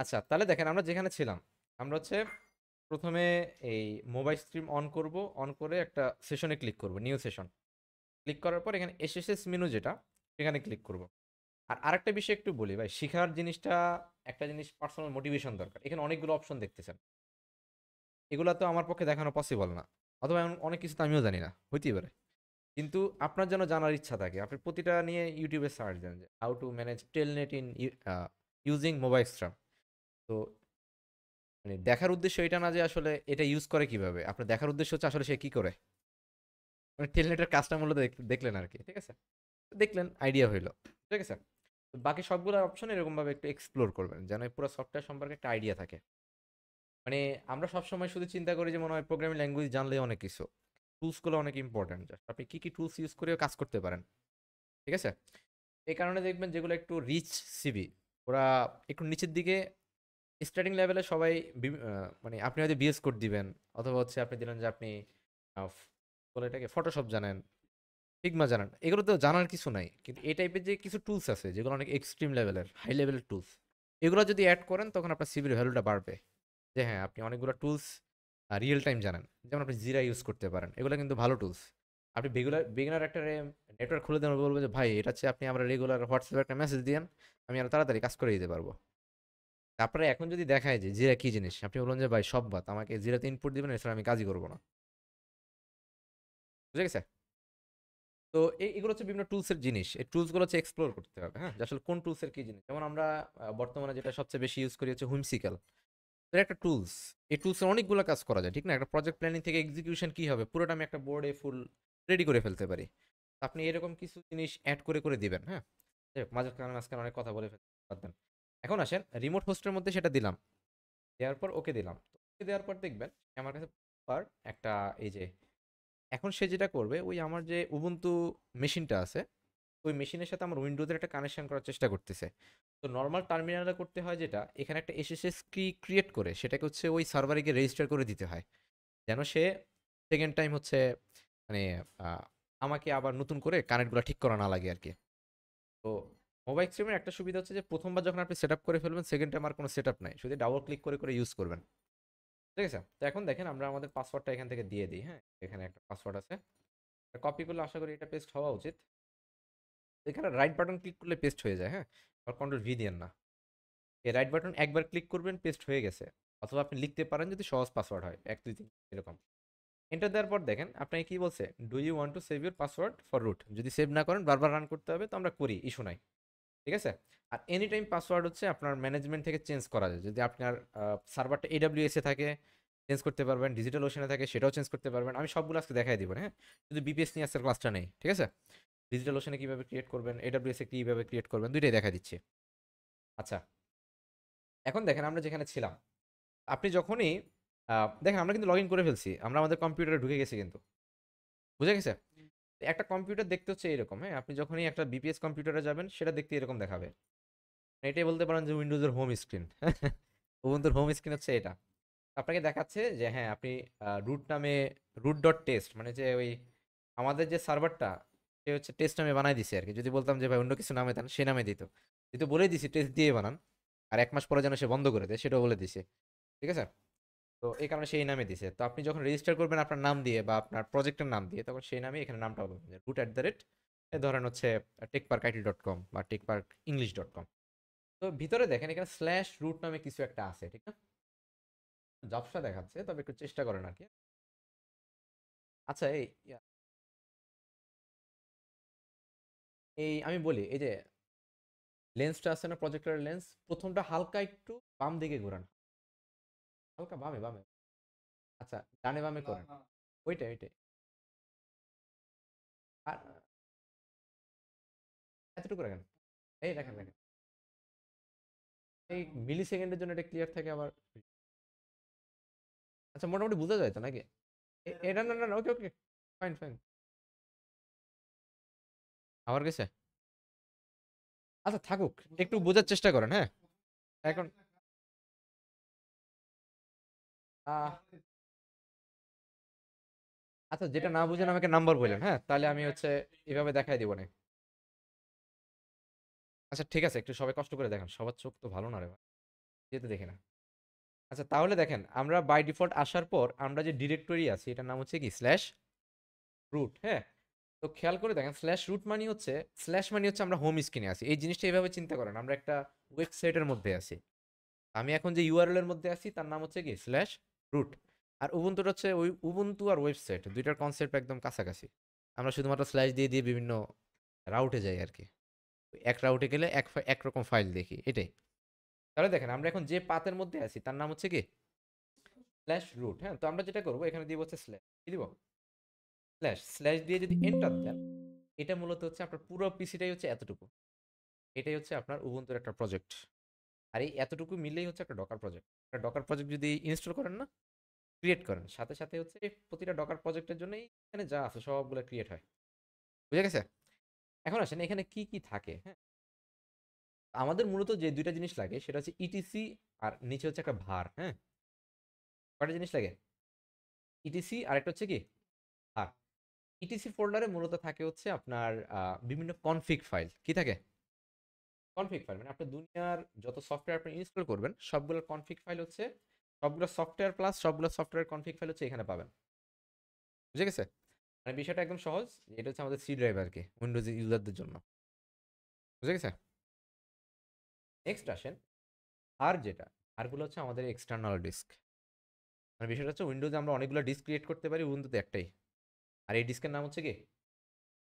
আচ্ছা তাহলে দেখেন আমরা যেখানে ছিলাম আমরা হচ্ছে প্রথমে এই মোবাইল স্ট্রিম অন করব অন করে একটা সেশনে ক্লিক করব নিউ সেশন ক্লিক করার পর এখানে এসএসএস মেনু যেটা সেখানে ক্লিক করব আর আরেকটা বিষয় একটু বলি ভাই শেখার জিনিসটা একটা জিনিস পার্সোনাল মোটিভেশন দরকার এখানে অনেকগুলো অপশন দেখতেছেন এগুলো তো আমার পক্ষে দেখানো পসিবল না অথবা এমন অনেক কিছু তো আমিও জানি না হইতেই পারে কিন্তু আপনার যেন জানার ইচ্ছা থাকে আপনি প্রতিটা নিয়ে ইউটিউবে সার্চ দেন যে how to manage telnet in using mobile stream তো মানে দেখার উদ্দেশ্য এটা না যে আসলে এটা ইউজ করে কিভাবে আপনার দেখার উদ্দেশ্য হচ্ছে আসলে সে কি করে মানে টেলনেটের কাজটা মূলত দেখলেন আর কি ঠিক আছে দেখলেন আইডিয়া হইলো ঠিক আছে বাকি সবগুলো অপশন এরকমভাবে একটু এক্সপ্লোর করবেন যেন পুরো সফটওয়্যার সম্পর্কে একটা আইডিয়া থাকে মানে আমরা সবসময় শুধু চিন্তা করি যে মনে হয় প্রোগ্রামিং ল্যাঙ্গুয়েজ জানলে অনেক কিছু টুলসগুলো অনেক ইম্পর্ট্যান্ট জাস্ট আপনি কী কী টুলস ইউজ করেও কাজ করতে পারেন ঠিক আছে এই কারণে দেখবেন যেগুলো একটু রিচ সিবি ওরা একটু নিচের দিকে স্টার্টিং লেভেলে সবাই মানে আপনি হয়তো বিএস কোড দিবেন অথবা হচ্ছে আপনি দিলেন যে আপনি বলে এটাকে ফটোশপ জানেন ফিগমা জানেন এগুলো তো জানার কিছু নাই কিন্তু এই টাইপের যে কিছু টুলস আছে যেগুলো অনেক এক্সট্রিম লেভেলের হাই লেভেলের টুলস এগুলো যদি অ্যাড করেন তখন আপনার সিভির ভ্যালুটা বাড়বে যে হ্যাঁ আপনি অনেকগুলো টুলস রিয়েল টাইম জানেন যেমন আপনি জিরা ইউজ করতে পারেন এগুলো কিন্তু ভালো টুলস আপনি বেগুলার বেগিনার একটা নেটওয়ার্ক খুলে দেন বলবো যে ভাই এটা হচ্ছে আপনি আমরা রেগুলার হোয়াটসঅ্যাপে একটা মেসেজ দিন আমি আরও তাড়াতাড়ি কাজ করে দিতে পারবো তারপরে এখন যদি দেখায় যে জিরা কি জিনিস আপনি বলুন যে ভাই সব বাদ আমাকে জিরাতে ইনপুট দিবেন এছাড়া আমি কাজই করবো না বুঝে গেছে তো এগুলো হচ্ছে বিভিন্ন টুলসের জিনিস এই টুলসগুলো হচ্ছে এক্সপ্লোর করতে হবে হ্যাঁ আসলে কোন টুলসের কি জিনিস যেমন আমরা বর্তমানে যেটা সবচেয়ে বেশি ইউজ করি হচ্ছে হুইমসিক্যাল এটা একটা টুলস এই টুলসের অনেকগুলো কাজ করা যায় ঠিক না একটা প্রজেক্ট প্ল্যানিং থেকে এক্সিকিউশন কি হবে পুরোটা আমি একটা বোর্ডে ফুল রেডি করে ফেলতে পারি আপনি এরকম কিছু জিনিস অ্যাড করে করে দিবেন হ্যাঁ মাঝখানে মাঝখানে অনেক কথা বলে ফেলতে পারতেন এখন আসেন রিমোট হোস্টের মধ্যে সেটা দিলাম দেওয়ার পর ওকে দিলাম ওকে দেওয়ার পর দেখবেন আমার কাছে পার একটা এই যে এখন সে যেটা করবে ওই আমার যে উবন্তু মেশিনটা আছে ওই মেশিনের সাথে আমার উইন্ডোজের একটা কানেকশান করার চেষ্টা করতেছে তো নর্মাল টার্মিনালে করতে হয় যেটা এখানে একটা এসএসএস কি ক্রিয়েট করে সেটাকে হচ্ছে ওই সার্ভারে গিয়ে রেজিস্টার করে দিতে হয় যেন সে সেকেন্ড টাইম হচ্ছে মানে আমাকে আবার নতুন করে কানেক্টগুলো ঠিক করা না লাগে আর কি তো মোবাইল স্ট্রিমের একটা সুবিধা হচ্ছে যে প্রথমবার যখন আপনি সেট করে ফেলবেন সেকেন্ড টাইম আর কোনো সেট আপ নাই শুধু ডাবল ক্লিক করে করে ইউজ করবেন ঠিক আছে তো এখন দেখেন আমরা আমাদের পাসওয়ার্ডটা এখান থেকে দিয়ে দিই হ্যাঁ এখানে একটা পাসওয়ার্ড আছে কপি করলে আশা করি এটা পেস্ট হওয়া উচিত এখানে রাইট বাটন ক্লিক করলে পেস্ট হয়ে যায় হ্যাঁ আর কন্ট্রোল ভি দিয়ে না এই রাইট বাটন একবার ক্লিক করবেন পেস্ট হয়ে গেছে অথবা আপনি লিখতে পারেন যদি সহজ পাসওয়ার্ড হয় এক দুই তিন এরকম এন্টার দেওয়ার পর দেখেন আপনাকে কি বলছে do you want to save your password for root যদি সেভ না করেন বারবার রান করতে হবে তো আমরা করি ইস্যু নাই ঠিক আছে আর এনি টাইম পাসওয়ার্ড হচ্ছে আপনার ম্যানেজমেন্ট থেকে চেঞ্জ করা যায় যদি আপনার সার্ভারটা এ থাকে চেঞ্জ করতে পারবেন ডিজিটাল ওশনে থাকে সেটাও চেঞ্জ করতে পারবেন আমি সবগুলো আজকে দেখাই দিব হ্যাঁ যদি বিপিএস নিয়ে আসার ক্লাসটা নেই ঠিক আছে ডিজিটাল ওশনে কীভাবে ক্রিয়েট করবেন এ কীভাবে ক্রিয়েট করবেন দুইটাই দেখা দিচ্ছে আচ্ছা এখন দেখেন আমরা যেখানে ছিলাম আপনি যখনই দেখেন আমরা কিন্তু লগ ইন করে ফেলছি আমরা আমাদের কম্পিউটারে ঢুকে গেছি কিন্তু বুঝে গেছে একটা কম্পিউটার দেখতে হচ্ছে এরকম হ্যাঁ আপনি যখনই একটা বিপিএস কম্পিউটারে যাবেন সেটা দেখতে এরকম দেখাবে এটাই বলতে পারেন যে উইন্ডোজের হোম স্ক্রিন উবুন্তুর হোম স্ক্রিন হচ্ছে এটা আপনাকে দেখাচ্ছে যে হ্যাঁ আপনি রুট নামে রুট ডট টেস্ট মানে যে ওই আমাদের যে সার্ভারটা সে হচ্ছে টেস্ট নামে বানাই দিছে আর কি যদি বলতাম যে ভাই অন্য কিছু নামে দেন সে নামে দিত যেহেতু বলে দিছি টেস্ট দিয়ে বানান আর এক মাস পরে যেন সে বন্ধ করে দেয় সেটাও বলে দিছে ঠিক আছে তো এই কারণে সেই নামে দিছে তো আপনি যখন রেজিস্টার করবেন আপনার নাম দিয়ে বা আপনার প্রজেক্টের নাম দিয়ে তখন সেই নামে এখানে নামটা হবে রুট অ্যাট দ্য রেট ধরেন হচ্ছে tech park IT dot com বা tech park English dot com তো ভিতরে দেখেন এখানে স্ল্যাশ রুট নামে কিছু একটা আছে ঠিক না জবসা দেখাচ্ছে তবে একটু চেষ্টা করেন আর কি আচ্ছা এই এই আমি বলি এই যে লেন্সটা আছে না প্রজেক্টরের লেন্স প্রথমটা হালকা একটু বাম দিকে ঘোরান হালকা বামে বামে আচ্ছা ডানে বামে করেন ওইটাই ওইটাই আর এতটুকু রাখেন এই রাখেন রাখেন এই হ্যাঁ, হ্যাঁ। মিলি সেকেন্ডের জন্য এটা ক্লিয়ার থাকে আবার আচ্ছা মোটামুটি বোঝা যায় তো নাকি এটা হ্যাঁ, না না ওকে ওকে ফাইন ফাইন আবার গেছে আচ্ছা থাকুক একটু বোঝার চেষ্টা করেন হ্যাঁ এখন আচ্ছা যেটা না বুঝেন আমাকে নাম্বার বললেন হ্যাঁ তাহলে আমি হচ্ছে এভাবে দেখাই দিব না আচ্ছা ঠিক আছে একটু সবাই কষ্ট করে দেখেন সবার চোখ তো ভালো না রে ভাই যেতে দেখে না আচ্ছা তাহলে দেখেন আমরা বাই ডিফল্ট আসার পর আমরা যে ডিরেক্টরি আছি এটার নাম হচ্ছে কি স্ল্যাশ রুট হ্যাঁ তো খেয়াল করে দেখেন স্ল্যাশ রুট মানে হচ্ছে স্ল্যাশ মানে হচ্ছে আমরা হোম স্ক্রিনে আছি এই জিনিসটা এইভাবে চিন্তা করেন আমরা একটা ওয়েবসাইটের মধ্যে আছি আমি এখন যে ইউআরএল এর মধ্যে আছি তার নাম হচ্ছে কি স্ল্যাশ রুট আর উবুন্তুর হচ্ছে ওই উবুন্তু আর ওয়েবসাইট দুইটার কনসেপ্ট একদম কাছাকাছি আমরা শুধুমাত্র স্ল্যাশ দিয়ে দিয়ে বিভিন্ন রাউটে যাই আর কি এক রাউটে গেলে এক একরকম ফাইল দেখি এটাই তাহলে দেখেন আমরা এখন যে পাতের মধ্যে আছি তার নাম হচ্ছে কি স্ল্যাশ রুট হ্যাঁ তো আমরা যেটা করবো এখানে দিয়ে হচ্ছে স্ল্যাশ কি দিব স্ল্যাশ স্ল্যাশ দিয়ে যদি এন্টার দেন এটা মূলত হচ্ছে আপনার পুরো পিসিটাই হচ্ছে এতটুকু এটাই হচ্ছে আপনার উবন্তুর একটা প্রজেক্ট আর এই এতটুকু মিললেই হচ্ছে একটা ডকার প্রজেক্ট একটা ডকার প্রজেক্ট যদি ইনস্টল করেন না ক্রিয়েট করেন সাথে সাথে হচ্ছে প্রতিটা ডকার প্রজেক্টের জন্যই এখানে যা আছে সবগুলো ক্রিয়েট হয় বুঝে গেছে এখন আসেন এখানে কি কি থাকে হ্যাঁ আমাদের মূলত যে দুইটা জিনিস লাগে সেটা হচ্ছে ইটিসি আর নিচে হচ্ছে একটা ভার হ্যাঁ কটা জিনিস লাগে ইটিসি আর একটা হচ্ছে কি ভার ইটিসি ফোল্ডারে মূলত থাকে হচ্ছে আপনার বিভিন্ন কনফিক ফাইল কি থাকে কনফিক ফাইল মানে আপনি দুনিয়ার যত সফটওয়্যার আপনি ইনস্টল করবেন সবগুলো কনফিক ফাইল হচ্ছে সবগুলো সফটওয়্যার প্লাস সবগুলো সফটওয়্যার কনফিক ফাইল হচ্ছে এখানে পাবেন বুঝে গেছে মানে বিষয়টা একদম সহজ এটা হচ্ছে আমাদের সি ড্রাইভ আর কি উইন্ডোজ ইউজারদের জন্য বুঝে গেছে নেক্সট আসেন আর যেটা আরগুলো হচ্ছে আমাদের এক্সটার্নাল ডিস্ক মানে বিষয়টা হচ্ছে উইন্ডোজে আমরা অনেকগুলো ডিস্ক ক্রিয়েট করতে পারি উইন্ডোতে একটাই আর এই ডিস্কের নাম হচ্ছে কি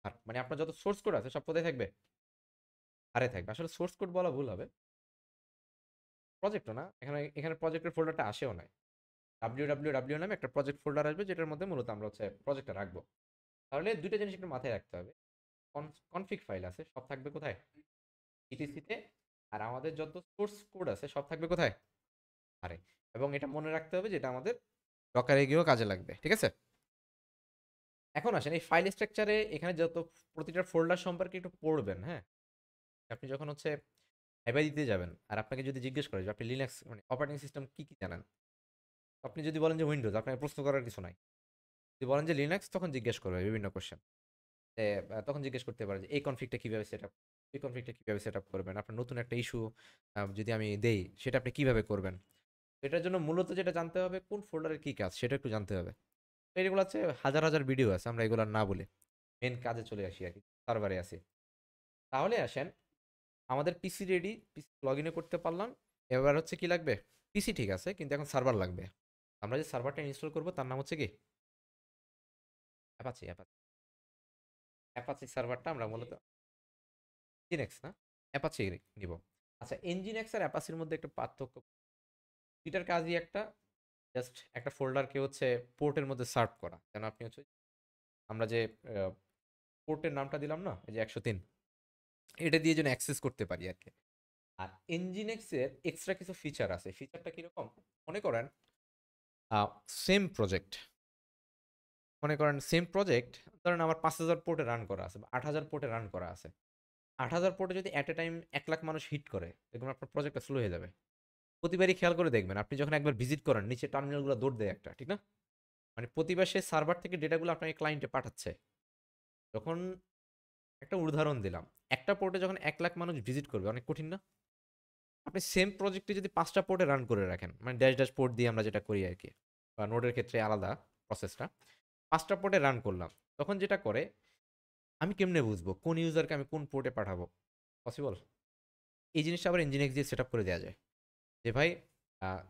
আর মানে আপনার যত সোর্স কোড আছে সব কোথায় থাকবে আরে থাকবে আসলে সোর্স কোড বলা ভুল হবে প্রজেক্টও না এখানে এখানে প্রজেক্টের ফোল্ডারটা আসেও নাই ডাব্লিউ ডাব্লিউ ডাব্লিউ নামে একটা প্রজেক্ট ফোল্ডার আসবে যেটার মধ্যে মূলত আমরা হচ্ছে প্রজেক্টটা রাখবো তাহলে দুইটা জিনিস একটু মাথায় রাখতে হবে কনফিক ফাইল আছে সব থাকবে কোথায় ইটিসিতে আর আমাদের যত সোর্স কোড আছে সব থাকবে কোথায় আরে এবং এটা মনে রাখতে হবে যেটা আমাদের ডকারে গিয়েও কাজে লাগবে ঠিক আছে এখন আসেন এই ফাইল স্ট্রাকচারে এখানে যত প্রতিটা ফোল্ডার সম্পর্কে একটু পড়বেন হ্যাঁ আপনি যখন হচ্ছে ভাইবা দিতে যাবেন আর আপনাকে যদি জিজ্ঞেস করে যে আপনি লিনাক্স মানে অপারেটিং সিস্টেম কী কী জানেন আপনি যদি বলেন যে উইন্ডোজ আপনাকে প্রশ্ন করার কিছু নাই যদি বলেন যে লিনাক্স তখন জিজ্ঞেস করবে বিভিন্ন কোশ্চেন তখন জিজ্ঞেস করতে পারে যে এই কনফ্লিক্টটা কীভাবে সেট আপ এই কনফ্লিক্টটা কীভাবে সেট আপ করবেন আপনার নতুন একটা ইস্যু যদি আমি দেই সেটা আপনি কীভাবে করবেন এটার জন্য মূলত যেটা জানতে হবে কোন ফোল্ডারের কী কাজ সেটা একটু জানতে হবে এগুলো আছে হাজার হাজার ভিডিও আছে আমরা এগুলো না বলে মেন কাজে চলে আসি আর কি সার্ভারে আসি তাহলে আসেন আমাদের পিসি রেডি পিসি লগ ইনে করতে পারলাম এবার হচ্ছে কি লাগবে পিসি ঠিক আছে কিন্তু এখন সার্ভার লাগবে আমরা যে সার্ভারটা ইনস্টল করব তার নাম হচ্ছে কি অ্যাপাচি অ্যাপাচি অ্যাপাচি সার্ভারটা আমরা মূলত জিনেক্স না অ্যাপাচি নিব আচ্ছা এক্স আর অ্যাপাচির মধ্যে একটা পার্থক্য দুইটার কাজই একটা জাস্ট একটা ফোল্ডারকে হচ্ছে পোর্টের মধ্যে সার্ভ করা যেন আপনি হচ্ছে আমরা যে পোর্টের নামটা দিলাম না এই যে একশো তিন এটা দিয়ে যেন অ্যাক্সেস করতে পারি আর কি আর এনজিনেক্সের এক্সট্রা কিছু ফিচার আছে ফিচারটা কীরকম মনে করেন সেম প্রজেক্ট মনে করেন সেম প্রজেক্ট ধরেন আমার পাঁচ হাজার পোর্টে রান করা আছে বা আট হাজার পোর্টে রান করা আছে আট হাজার পোর্টে যদি অ্যাট এ টাইম এক লাখ মানুষ হিট করে দেখবেন আপনার প্রজেক্টটা স্লো হয়ে যাবে প্রতিবারই খেয়াল করে দেখবেন আপনি যখন একবার ভিজিট করেন নিচে টার্মিনালগুলো দৌড় দেয় একটা ঠিক না মানে প্রতিবার সে সার্ভার থেকে ডেটাগুলো আপনাকে ক্লায়েন্টে পাঠাচ্ছে যখন একটা উদাহরণ দিলাম একটা পোর্টে যখন এক লাখ মানুষ ভিজিট করবে অনেক কঠিন না আপনি সেম প্রজেক্টে যদি পাঁচটা পোর্টে রান করে রাখেন মানে ড্যাশ ড্যাশ পোর্ট দিয়ে আমরা যেটা করি আর কি বা নোটের ক্ষেত্রে আলাদা প্রসেসটা পাঁচটা পোর্টে রান করলাম তখন যেটা করে আমি কেমনে বুঝবো কোন ইউজারকে আমি কোন পোর্টে পাঠাবো পসিবল এই জিনিসটা আবার ইঞ্জিনিয়ার দিয়ে সেট করে দেওয়া যায় যে ভাই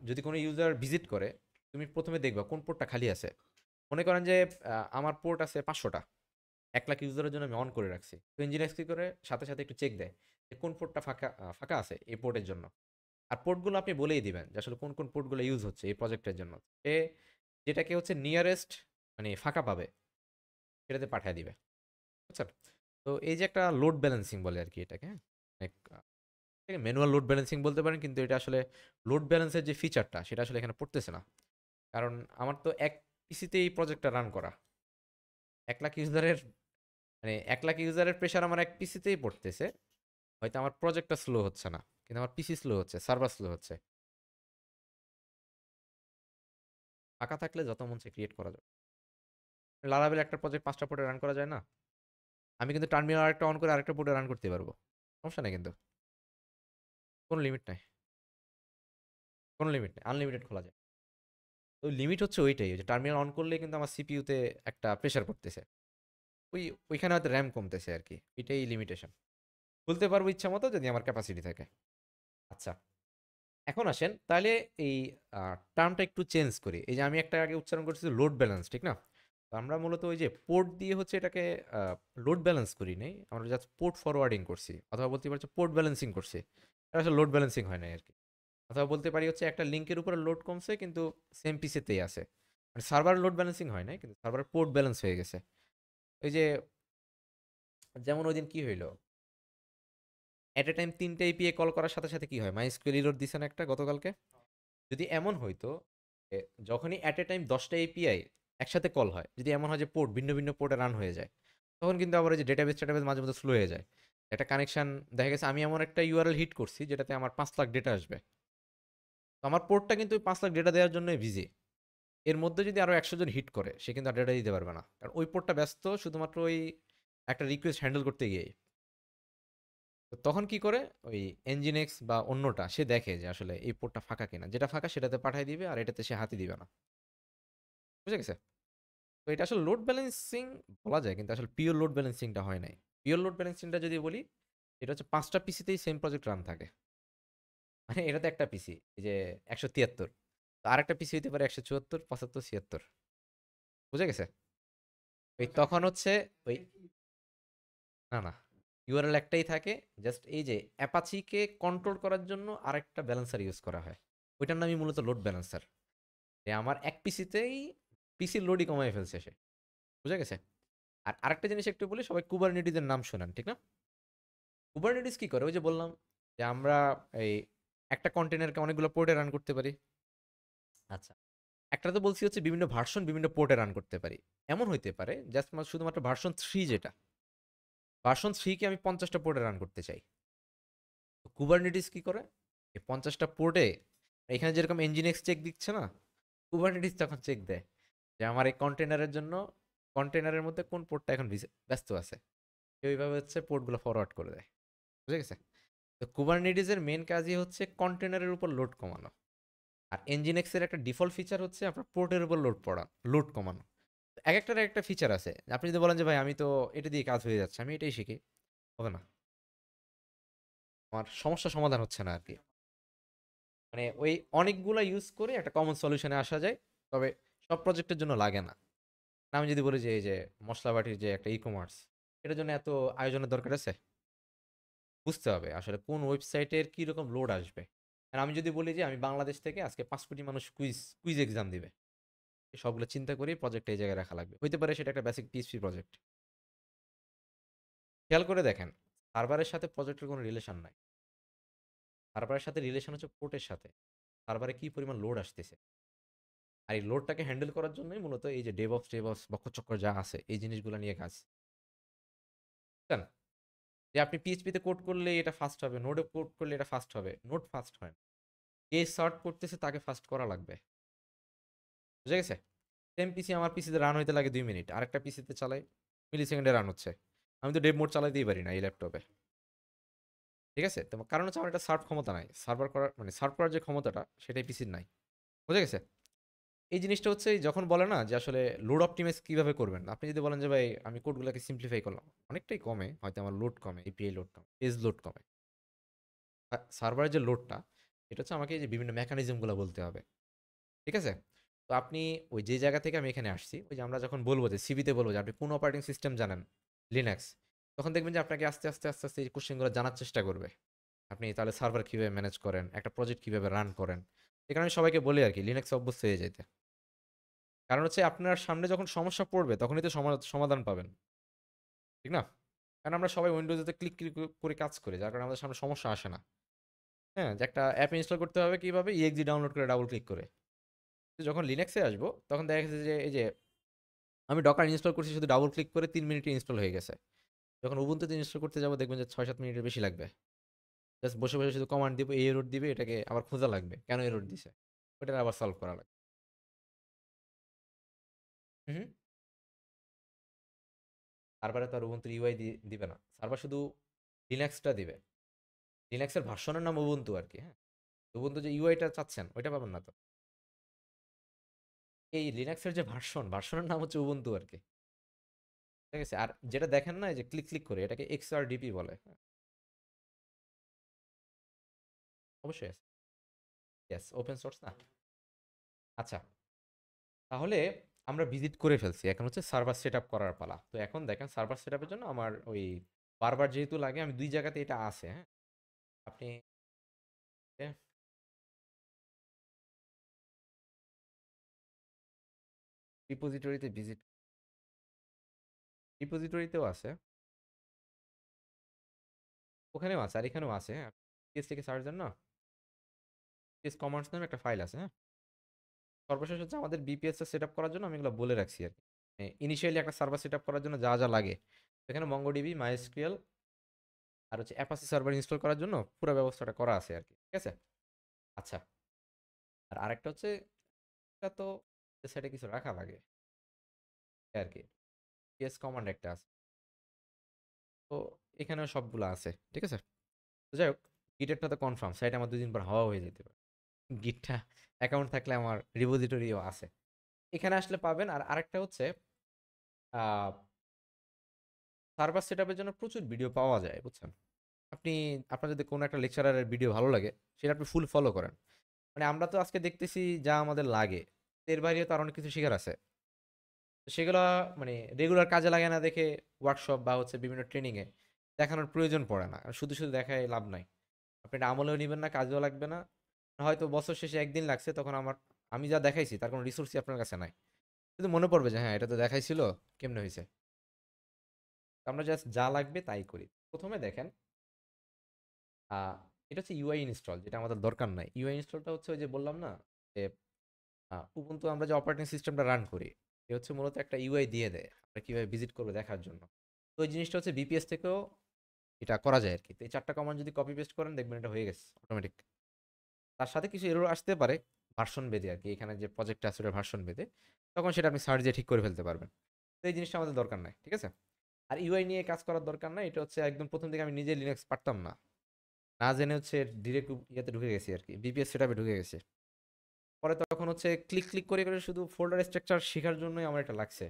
যদি কোনো ইউজার ভিজিট করে তুমি প্রথমে দেখবা কোন পোর্টটা খালি আছে মনে করেন যে আমার পোর্ট আছে পাঁচশোটা এক লাখ ইউজারের জন্য আমি অন করে রাখছি তো ইঞ্জিন এক্স করে সাথে সাথে একটু চেক দেয় যে কোন পোর্টটা ফাঁকা ফাঁকা আছে এই পোর্টের জন্য আর পোর্টগুলো আপনি বলেই দিবেন যে আসলে কোন কোন পোর্টগুলো ইউজ হচ্ছে এই প্রজেক্টের জন্য এ যেটাকে হচ্ছে নিয়ারেস্ট মানে ফাঁকা পাবে সেটাতে পাঠিয়ে দিবে বুঝছেন তো এই যে একটা লোড ব্যালেন্সিং বলে আর কি এটাকে হ্যাঁ ম্যানুয়াল লোড ব্যালেন্সিং বলতে পারেন কিন্তু এটা আসলে লোড ব্যালেন্সের যে ফিচারটা সেটা আসলে এখানে পড়তেছে না কারণ আমার তো এক পিসিতে এই প্রজেক্টটা রান করা এক লাখ ইউজারের মানে এক লাখ ইউজারের প্রেশার আমার এক পিসিতেই পড়তেছে হয়তো আমার প্রজেক্টটা স্লো হচ্ছে না কিন্তু আমার পিসি স্লো হচ্ছে সার্ভার স্লো হচ্ছে ফাঁকা থাকলে যত মন ক্রিয়েট করা যাবে লারাবেল একটা প্রজেক্ট পাঁচটা পোর্টে রান করা যায় না আমি কিন্তু টার্মিনাল আরেকটা অন করে আরেকটা পোর্টে রান করতে পারবো সমস্যা নেই কিন্তু কোনো লিমিট নাই কোনো লিমিট নেই আনলিমিটেড খোলা যায় তো লিমিট হচ্ছে ওইটাই যে টার্মিনাল অন করলে কিন্তু আমার সিপিইউতে একটা প্রেশার পড়তেছে ওই ওইখানে হয়তো র্যাম কমতেছে আর কি এটাই লিমিটেশন খুলতে পারবো ইচ্ছা মতো যদি আমার ক্যাপাসিটি থাকে আচ্ছা এখন আসেন তাহলে এই টার্মটা একটু চেঞ্জ করি এই যে আমি একটা আগে উচ্চারণ করছি লোড ব্যালেন্স ঠিক না তো আমরা মূলত ওই যে পোর্ট দিয়ে হচ্ছে এটাকে লোড ব্যালেন্স করি নাই আমরা জাস্ট পোর্ট ফরওয়ার্ডিং করছি অথবা বলতে পারছি পোর্ট ব্যালেন্সিং করছি এটা আসলে লোড ব্যালেন্সিং হয় নাই আর কি অথবা বলতে পারি হচ্ছে একটা লিঙ্কের উপরে লোড কমছে কিন্তু সেম পিসেতেই আছে মানে সার্ভার লোড ব্যালেন্সিং হয় নাই কিন্তু সার্ভার পোর্ট ব্যালেন্স হয়ে গেছে ওই যে যেমন ওই দিন কি হইলো অ্যাট এ টাইম তিনটে এপিএ কল করার সাথে সাথে কি হয় মাই স্কুয়েল ইরোর দিছেন একটা গতকালকে যদি এমন হইতো যখনই অ্যাট এ টাইম দশটা এপিআই একসাথে কল হয় যদি এমন হয় যে পোর্ট ভিন্ন ভিন্ন পোর্টে রান হয়ে যায় তখন কিন্তু আবার ওই যে ডেটাবেস টেটাবেস মাঝে মধ্যে স্লো হয়ে যায় একটা কানেকশান দেখা গেছে আমি এমন একটা ইউআরএল হিট করছি যেটাতে আমার পাঁচ লাখ ডেটা আসবে তো আমার পোর্টটা কিন্তু পাঁচ লাখ ডেটা দেওয়ার জন্যই বিজি এর মধ্যে যদি আরও একশো জন হিট করে সে কিন্তু ডেটা দিতে পারবে না কারণ ওই পোর্টটা ব্যস্ত শুধুমাত্র ওই একটা রিকোয়েস্ট হ্যান্ডেল করতে গিয়ে তো তখন কি করে ওই এনজিনেক্স বা অন্যটা সে দেখে যে আসলে এই পোর্টটা ফাঁকা কিনা যেটা ফাঁকা সেটাতে পাঠাই দিবে আর এটাতে সে হাতি দিবে না বুঝে গেছে তো এটা আসলে লোড ব্যালেন্সিং বলা যায় কিন্তু আসলে পিওর লোড ব্যালেন্সিংটা হয় নাই পিওর লোড ব্যালেন্সিংটা যদি বলি এটা হচ্ছে পাঁচটা পিসিতেই সেম প্রজেক্ট রান থাকে মানে এটাতে একটা পিসি এই যে একশো তিয়াত্তর তো আরেকটা পিছিয়ে হইতে পারে একশো চুয়াত্তর পঁচাত্তর ছিয়াত্তর বুঝে গেছে ওই আচ্ছা। তখন হচ্ছে ওই না না ইউআরএল একটাই থাকে জাস্ট এই যে অ্যাপাচিকে কন্ট্রোল করার জন্য আরেকটা ব্যালেন্সার ইউজ করা হয় ওইটার নামই মূলত লোড ব্যালেন্সার যে আমার এক পিসিতেই পিসির লোডই কমাই ফেলছে সে বুঝে গেছে আর আরেকটা জিনিস একটু বলি সবাই কুবারনিটিজের নাম শোনান ঠিক না কুবারনিটিস কী করে ওই যে বললাম যে আমরা এই একটা কন্টেনারকে অনেকগুলো পোর্টে রান করতে পারি আচ্ছা একটা তো বলছি হচ্ছে বিভিন্ন ভার্সন বিভিন্ন পোর্টে রান করতে পারি এমন হইতে পারে জাস্ট শুধুমাত্র ভার্সন থ্রি যেটা ভার্সন থ্রিকে আমি পঞ্চাশটা পোর্টে রান করতে চাই কুবারনেটিস কি করে এই পঞ্চাশটা পোর্টে এখানে যেরকম এক্স চেক দিচ্ছে না কুবারনেটিস তখন চেক দেয় যে আমার এই কন্টেনারের জন্য কন্টেনারের মধ্যে কোন পোর্টটা এখন ব্যস্ত আছে ওইভাবে হচ্ছে পোর্টগুলো ফরওয়ার্ড করে দেয় বুঝে গেছে তো কুবারনেটিসের মেন কাজই হচ্ছে কন্টেনারের উপর লোড কমানো আর এনজিনেক্সের একটা ডিফল্ট ফিচার হচ্ছে আপনার পোর্টের উপর লোড পড়া লোড কমানো এক একটার একটা ফিচার আছে আপনি যদি বলেন যে ভাই আমি তো এটা দিয়ে কাজ হয়ে যাচ্ছে আমি এটাই শিখি হবে না আমার সমস্যা সমাধান হচ্ছে না আর কি মানে ওই অনেকগুলো ইউজ করে একটা কমন সলিউশনে আসা যায় তবে সব প্রজেক্টের জন্য লাগে না আমি যদি বলি যে এই যে মশলা বাটির যে একটা ই কমার্স এটার জন্য এত আয়োজনের দরকার আছে বুঝতে হবে আসলে কোন ওয়েবসাইটের কীরকম লোড আসবে আর আমি যদি বলি যে আমি বাংলাদেশ থেকে আজকে পাঁচ কোটি মানুষ কুইজ কুইজ এক্সাম দিবে সবগুলো চিন্তা করে প্রজেক্ট এই জায়গায় রাখা লাগবে হইতে পারে সেটা একটা বেসিক পিএসপি প্রজেক্ট খেয়াল করে দেখেন সার্ভারের সাথে প্রজেক্টের কোনো রিলেশন নাই সার্ভারের সাথে রিলেশন হচ্ছে পোর্টের সাথে সার্ভারে কি পরিমাণ লোড আসতেছে আর এই লোডটাকে হ্যান্ডেল করার জন্যই মূলত এই যে ডেবক্স টেভস বক্ষচক্র যা আছে এই জিনিসগুলো নিয়ে কাজ যে আপনি পিএইচপিতে কোড করলে এটা ফাস্ট হবে নোডে কোড করলে এটা ফাস্ট হবে নোট ফাস্ট হয় না কে শর্ট করতেছে তাকে ফাস্ট করা লাগবে বুঝে গেছে সেম পিসি আমার পিসিতে রান হইতে লাগে দুই মিনিট আরেকটা পিসিতে চালাই মিলি সেকেন্ডে রান হচ্ছে আমি তো ডেভ মোড চালাইতেই পারি না এই ল্যাপটপে ঠিক আছে তো কারণ হচ্ছে আমার এটা সার্ভ ক্ষমতা নাই সার্ভার করার মানে সার্ভ করার যে ক্ষমতাটা সেটাই পিসির নাই বুঝে গেছে এই জিনিসটা হচ্ছে যখন বলে না যে আসলে লোড অপটিমাইজ কীভাবে করবেন আপনি যদি বলেন যে ভাই আমি কোডগুলোকে সিম্পলিফাই করলাম অনেকটাই কমে হয়তো আমার লোড কমে এপিআই লোড কমে পেজ লোড কমে সার্ভারের যে লোডটা এটা হচ্ছে আমাকে যে বিভিন্ন মেকানিজমগুলো বলতে হবে ঠিক আছে তো আপনি ওই যে জায়গা থেকে আমি এখানে আসছি ওই যে আমরা যখন বলবো যে সিবিতে বলবো যে আপনি কোন অপারেটিং সিস্টেম জানেন লিনাক্স তখন দেখবেন যে আপনাকে আস্তে আস্তে আস্তে আস্তে এই কোশ্চেনগুলো জানার চেষ্টা করবে আপনি তাহলে সার্ভার কীভাবে ম্যানেজ করেন একটা প্রজেক্ট কীভাবে রান করেন এখানে আমি সবাইকে বলি আর কি লিনাক্স অভ্যস্ত হয়ে যেতে কারণ হচ্ছে আপনার সামনে যখন সমস্যা পড়বে তখনই তো সমাধান পাবেন ঠিক না কারণ আমরা সবাই উইন্ডোজেতে ক্লিক ক্লিক করে কাজ করি যার কারণে আমাদের সামনে সমস্যা আসে না হ্যাঁ যে একটা অ্যাপ ইনস্টল করতে হবে কীভাবে ইএক্সি ডাউনলোড করে ডাবল ক্লিক করে যখন লিনাক্সে আসবো তখন দেখা গেছে যে এই যে আমি ডকার ইনস্টল করছি শুধু ডাবল ক্লিক করে তিন মিনিটে ইনস্টল হয়ে গেছে যখন উবুন্তুতে ইনস্টল করতে যাবো দেখবেন যে ছয় সাত মিনিটের বেশি লাগবে জাস্ট বসে বসে শুধু কমান্ড দিব এই রোড দিবে এটাকে আবার খোঁজা লাগবে কেন রোড দিছে ওটা আবার সলভ করা লাগবে হুম সার্ভারে তো আর উবুন্তু ইউআই দিবে না সার্ভার শুধু লিনাক্সটা দিবে লিনাক্সের ভার্সনের নাম উবুন্তু আর কি হ্যাঁ উবুন্তু যে ইউআইটা চাচ্ছেন ওইটা পাবেন না তো এই লিনাক্সের যে ভার্সন ভার্সনের নাম হচ্ছে উবুন্তু আর কি ঠিক আছে আর যেটা দেখেন না যে ক্লিক ক্লিক করে এটাকে ডিপি বলে হ্যাঁ? অবশ্যই আছে ইয়েস ওপেন সোর্স না আচ্ছা তাহলে আমরা ভিজিট করে ফেলছি এখন হচ্ছে সার্ভার সেট করার পালা তো এখন দেখেন সার্ভার সেট জন্য আমার ওই বারবার যেহেতু লাগে আমি দুই জায়গাতে এটা আছে হ্যাঁ আপনি রিপোজিটরিতে ভিজিট রিপোজিটরিতেও আছে ওখানেও আছে আর এখানেও আছে হ্যাঁ থেকে সার্চ দেন না কমার্স নামে একটা ফাইল আছে হ্যাঁ সর্বশেষ হচ্ছে আমাদের বিপিএসটা সেট আপ করার জন্য আমি এগুলো বলে রাখছি আর কি ইনিশিয়ালি মানে একটা সার্ভার সেট আপ করার জন্য যা যা লাগে এখানে মঙ্গোডিবি মাইএসকিউএল আর হচ্ছে অ্যাপাসি সার্ভার ইনস্টল করার জন্য পুরো ব্যবস্থাটা করা আছে আর কি ঠিক আছে আচ্ছা আর আরেকটা হচ্ছে এটা তো সেটা কিছু রাখা লাগে আর কি পিএস কমান্ড একটা আছে তো এখানেও সবগুলো আছে ঠিক আছে তো যাই হোক গিটারটা তো কনফার্ম সাইট আমার দুদিন পর হাওয়া হয়ে যেতে পারে গিটটা অ্যাকাউন্ট থাকলে আমার রিপোজিটরিও আছে এখানে আসলে পাবেন আর আরেকটা হচ্ছে সার্ভার সেট জন্য প্রচুর ভিডিও পাওয়া যায় বুঝছেন আপনি আপনার যদি কোনো একটা লেকচারারের ভিডিও ভালো লাগে সেটা আপনি ফুল ফলো করেন মানে আমরা তো আজকে দেখতেছি যা আমাদের লাগে এর বাইরেও তো আর অনেক কিছু শেখার আছে সেগুলো মানে রেগুলার কাজে লাগে না দেখে ওয়ার্কশপ বা হচ্ছে বিভিন্ন ট্রেনিংয়ে দেখানোর প্রয়োজন পড়ে না শুধু শুধু দেখায় লাভ নাই আপনি এটা আমলেও নেবেন না কাজেও লাগবে না হয়তো বছর শেষে একদিন লাগছে তখন আমার আমি যা দেখাইছি তার কোনো রিসোর্সই আপনার কাছে নাই কিন্তু মনে পড়বে যে হ্যাঁ এটা তো দেখাইছিল কেমনে হয়েছে আমরা জাস্ট যা লাগবে তাই করি প্রথমে দেখেন এটা হচ্ছে ইউআই ইনস্টল যেটা আমাদের দরকার নাই ইউআই ইনস্টলটা হচ্ছে ওই যে বললাম না যে উপন্তু আমরা যে অপারেটিং সিস্টেমটা রান করি এ হচ্ছে মূলত একটা ইউআই দিয়ে দেয় আমরা কীভাবে ভিজিট করবো দেখার জন্য তো ওই জিনিসটা হচ্ছে বিপিএস থেকেও এটা করা যায় আর কি তো এই চারটা কমান্ড যদি কপি পেস্ট করেন দেখবেন এটা হয়ে গেছে অটোমেটিক তার সাথে কিছু এরও আসতে পারে ভার্সন বেঁধে আর কি এখানে যে প্রজেক্ট আছে ওটা ভার্সন বেঁধে তখন সেটা আপনি সার্চ দিয়ে ঠিক করে ফেলতে পারবেন তো এই জিনিসটা আমাদের দরকার নাই ঠিক আছে আর ইউআই নিয়ে কাজ করার দরকার নাই এটা হচ্ছে একদম প্রথম থেকে আমি নিজে লিনাক্স পারতাম না না জেনে হচ্ছে ডিরেক্ট ইয়েতে ঢুকে গেছি আর কি বিপিএস সেটাপে ঢুকে গেছে পরে তখন হচ্ছে ক্লিক ক্লিক করে করে শুধু ফোল্ডার স্ট্রাকচার শেখার জন্যই আমার এটা লাগছে